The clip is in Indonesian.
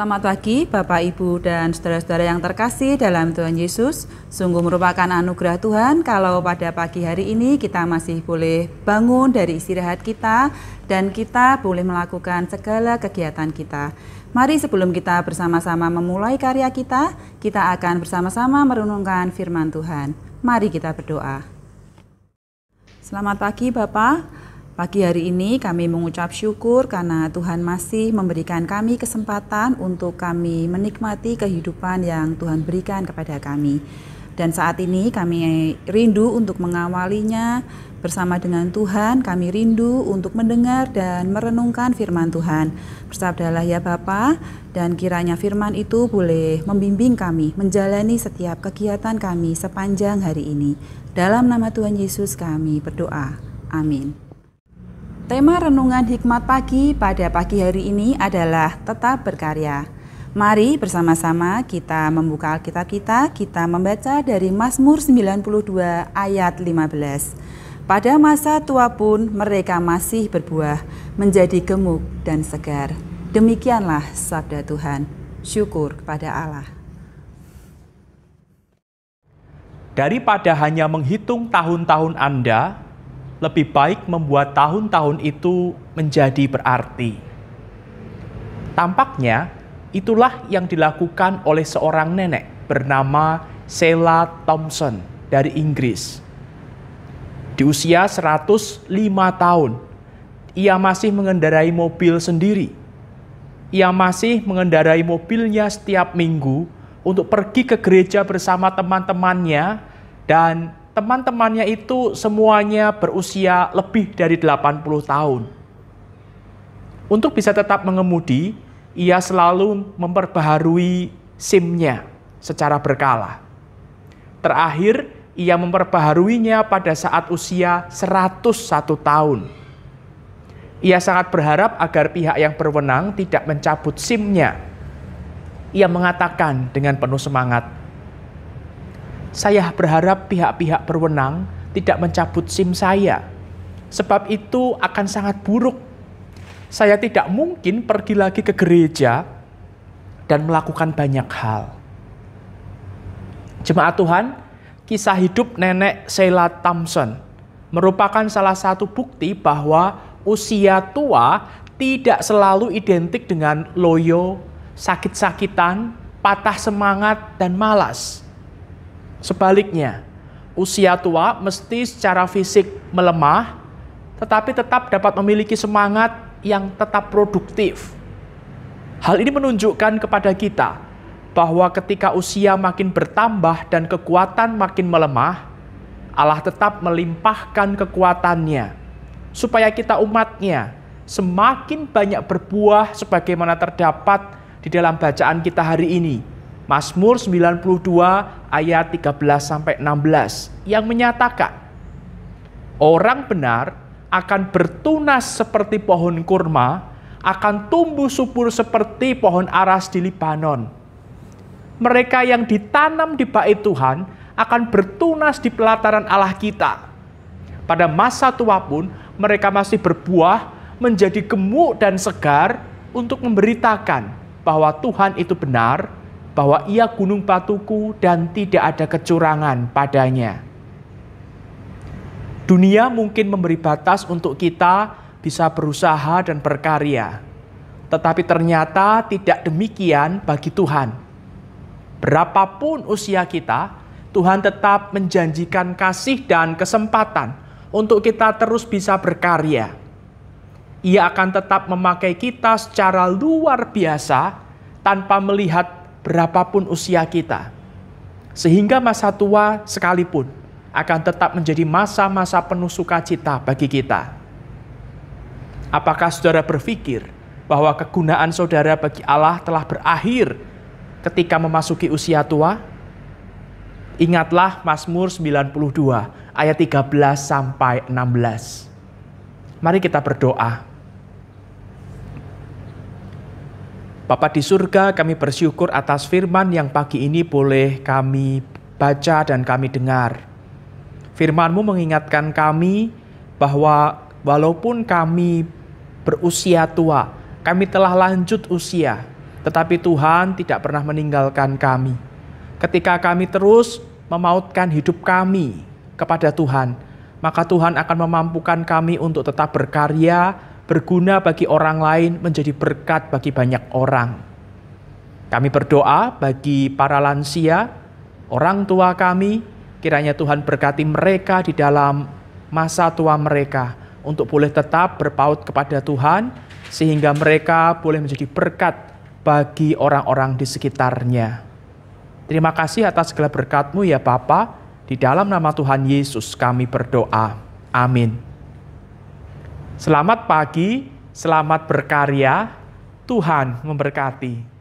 Selamat pagi, Bapak, Ibu, dan saudara-saudara yang terkasih dalam Tuhan Yesus. Sungguh merupakan anugerah Tuhan kalau pada pagi hari ini kita masih boleh bangun dari istirahat kita dan kita boleh melakukan segala kegiatan kita. Mari sebelum kita bersama-sama memulai karya kita, kita akan bersama-sama merenungkan firman Tuhan. Mari kita berdoa. Selamat pagi Bapak, Pagi hari ini kami mengucap syukur karena Tuhan masih memberikan kami kesempatan untuk kami menikmati kehidupan yang Tuhan berikan kepada kami. Dan saat ini kami rindu untuk mengawalinya bersama dengan Tuhan. Kami rindu untuk mendengar dan merenungkan firman Tuhan. Bersabdalah ya Bapa, dan kiranya firman itu boleh membimbing kami menjalani setiap kegiatan kami sepanjang hari ini. Dalam nama Tuhan Yesus kami berdoa. Amin. Tema renungan hikmat pagi pada pagi hari ini adalah tetap berkarya. Mari bersama-sama kita membuka Alkitab kita, kita membaca dari Mazmur 92 ayat 15. Pada masa tua pun mereka masih berbuah, menjadi gemuk dan segar. Demikianlah sabda Tuhan. Syukur kepada Allah. Daripada hanya menghitung tahun-tahun Anda, lebih baik membuat tahun-tahun itu menjadi berarti. Tampaknya itulah yang dilakukan oleh seorang nenek bernama Sela Thompson dari Inggris. Di usia 105 tahun, ia masih mengendarai mobil sendiri. Ia masih mengendarai mobilnya setiap minggu untuk pergi ke gereja bersama teman-temannya dan teman-temannya itu semuanya berusia lebih dari 80 tahun. Untuk bisa tetap mengemudi, ia selalu memperbaharui SIM-nya secara berkala. Terakhir, ia memperbaharuinya pada saat usia 101 tahun. Ia sangat berharap agar pihak yang berwenang tidak mencabut SIM-nya. Ia mengatakan dengan penuh semangat, saya berharap pihak-pihak berwenang tidak mencabut SIM saya, sebab itu akan sangat buruk. Saya tidak mungkin pergi lagi ke gereja dan melakukan banyak hal. Jemaat Tuhan, kisah hidup nenek Sheila Thompson merupakan salah satu bukti bahwa usia tua tidak selalu identik dengan loyo, sakit-sakitan, patah semangat, dan malas. Sebaliknya, usia tua mesti secara fisik melemah, tetapi tetap dapat memiliki semangat yang tetap produktif. Hal ini menunjukkan kepada kita bahwa ketika usia makin bertambah dan kekuatan makin melemah, Allah tetap melimpahkan kekuatannya, supaya kita umatnya semakin banyak berbuah sebagaimana terdapat di dalam bacaan kita hari ini Mazmur 92 ayat 13 sampai 16 yang menyatakan orang benar akan bertunas seperti pohon kurma, akan tumbuh subur seperti pohon aras di Libanon. Mereka yang ditanam di bait Tuhan akan bertunas di pelataran Allah kita. Pada masa tua pun mereka masih berbuah, menjadi gemuk dan segar untuk memberitakan bahwa Tuhan itu benar bahwa ia gunung batuku dan tidak ada kecurangan padanya. Dunia mungkin memberi batas untuk kita bisa berusaha dan berkarya, tetapi ternyata tidak demikian bagi Tuhan. Berapapun usia kita, Tuhan tetap menjanjikan kasih dan kesempatan untuk kita terus bisa berkarya. Ia akan tetap memakai kita secara luar biasa tanpa melihat berapapun usia kita. Sehingga masa tua sekalipun akan tetap menjadi masa-masa penuh sukacita bagi kita. Apakah saudara berpikir bahwa kegunaan saudara bagi Allah telah berakhir ketika memasuki usia tua? Ingatlah Mazmur 92 ayat 13 sampai 16. Mari kita berdoa. Bapa di surga, kami bersyukur atas firman yang pagi ini boleh kami baca dan kami dengar. FirmanMu mengingatkan kami bahwa walaupun kami berusia tua, kami telah lanjut usia, tetapi Tuhan tidak pernah meninggalkan kami. Ketika kami terus memautkan hidup kami kepada Tuhan, maka Tuhan akan memampukan kami untuk tetap berkarya berguna bagi orang lain, menjadi berkat bagi banyak orang. Kami berdoa bagi para lansia, orang tua kami, kiranya Tuhan berkati mereka di dalam masa tua mereka untuk boleh tetap berpaut kepada Tuhan sehingga mereka boleh menjadi berkat bagi orang-orang di sekitarnya. Terima kasih atas segala berkatmu ya Bapa. Di dalam nama Tuhan Yesus kami berdoa. Amin. Selamat pagi, selamat berkarya. Tuhan memberkati.